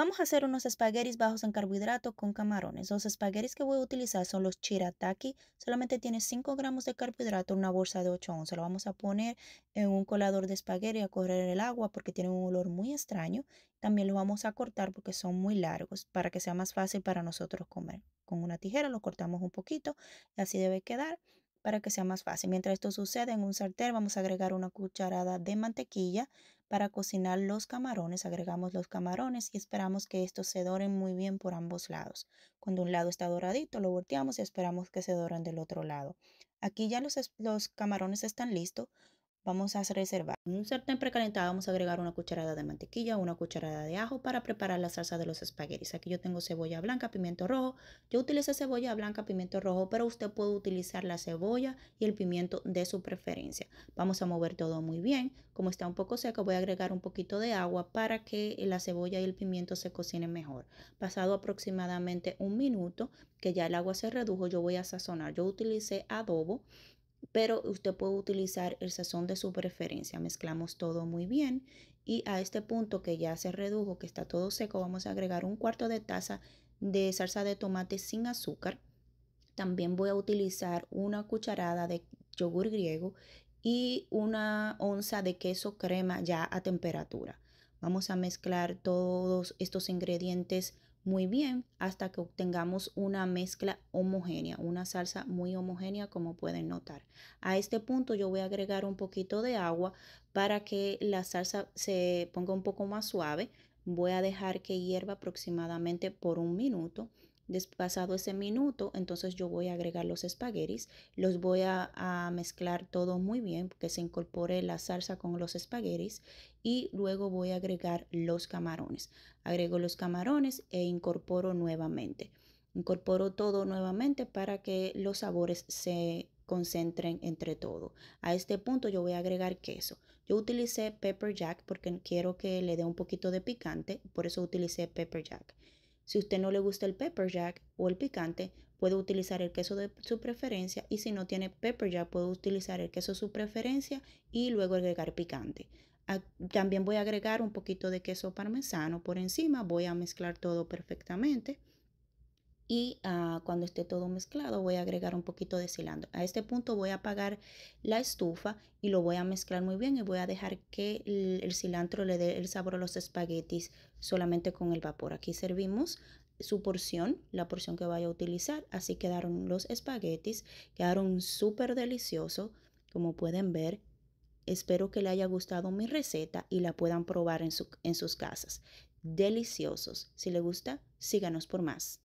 Vamos a hacer unos espaguetis bajos en carbohidrato con camarones. Los espaguetis que voy a utilizar son los chirataki. Solamente tiene 5 gramos de carbohidrato una bolsa de 8 onzas. Lo vamos a poner en un colador de espagueti a correr el agua porque tiene un olor muy extraño. También lo vamos a cortar porque son muy largos para que sea más fácil para nosotros comer. Con una tijera lo cortamos un poquito y así debe quedar para que sea más fácil. Mientras esto sucede, en un sartén vamos a agregar una cucharada de mantequilla, para cocinar los camarones agregamos los camarones y esperamos que estos se doren muy bien por ambos lados. Cuando un lado está doradito lo volteamos y esperamos que se doren del otro lado. Aquí ya los, los camarones están listos vamos a reservar. En un sartén precalentado vamos a agregar una cucharada de mantequilla, una cucharada de ajo para preparar la salsa de los espaguetis. Aquí yo tengo cebolla blanca, pimiento rojo. Yo utilicé cebolla blanca, pimiento rojo, pero usted puede utilizar la cebolla y el pimiento de su preferencia. Vamos a mover todo muy bien. Como está un poco seco, voy a agregar un poquito de agua para que la cebolla y el pimiento se cocinen mejor. Pasado aproximadamente un minuto, que ya el agua se redujo, yo voy a sazonar. Yo utilicé adobo pero usted puede utilizar el sazón de su preferencia. Mezclamos todo muy bien y a este punto que ya se redujo, que está todo seco, vamos a agregar un cuarto de taza de salsa de tomate sin azúcar. También voy a utilizar una cucharada de yogur griego y una onza de queso crema ya a temperatura. Vamos a mezclar todos estos ingredientes muy bien hasta que obtengamos una mezcla homogénea, una salsa muy homogénea como pueden notar. A este punto yo voy a agregar un poquito de agua para que la salsa se ponga un poco más suave. Voy a dejar que hierva aproximadamente por un minuto Pasado ese minuto, entonces yo voy a agregar los espaguetis, los voy a, a mezclar todo muy bien, que se incorpore la salsa con los espaguetis y luego voy a agregar los camarones. Agrego los camarones e incorporo nuevamente. Incorporo todo nuevamente para que los sabores se concentren entre todo. A este punto yo voy a agregar queso. Yo utilicé pepper jack porque quiero que le dé un poquito de picante, por eso utilicé pepper jack. Si usted no le gusta el pepper jack o el picante, puede utilizar el queso de su preferencia y si no tiene pepper jack, puede utilizar el queso de su preferencia y luego agregar picante. Ah, también voy a agregar un poquito de queso parmesano por encima, voy a mezclar todo perfectamente y ah, cuando esté todo mezclado voy a agregar un poquito de cilantro. A este punto voy a apagar la estufa y lo voy a mezclar muy bien y voy a dejar que el, cilantro le dé el sabor a los espaguetis solamente con el vapor. Aquí servimos su porción, la porción que vaya a utilizar. Así quedaron los espaguetis, quedaron súper deliciosos como pueden ver. Espero que les haya gustado mi receta y la puedan probar en, en sus casas. Deliciosos. Si les gusta, síganos por más.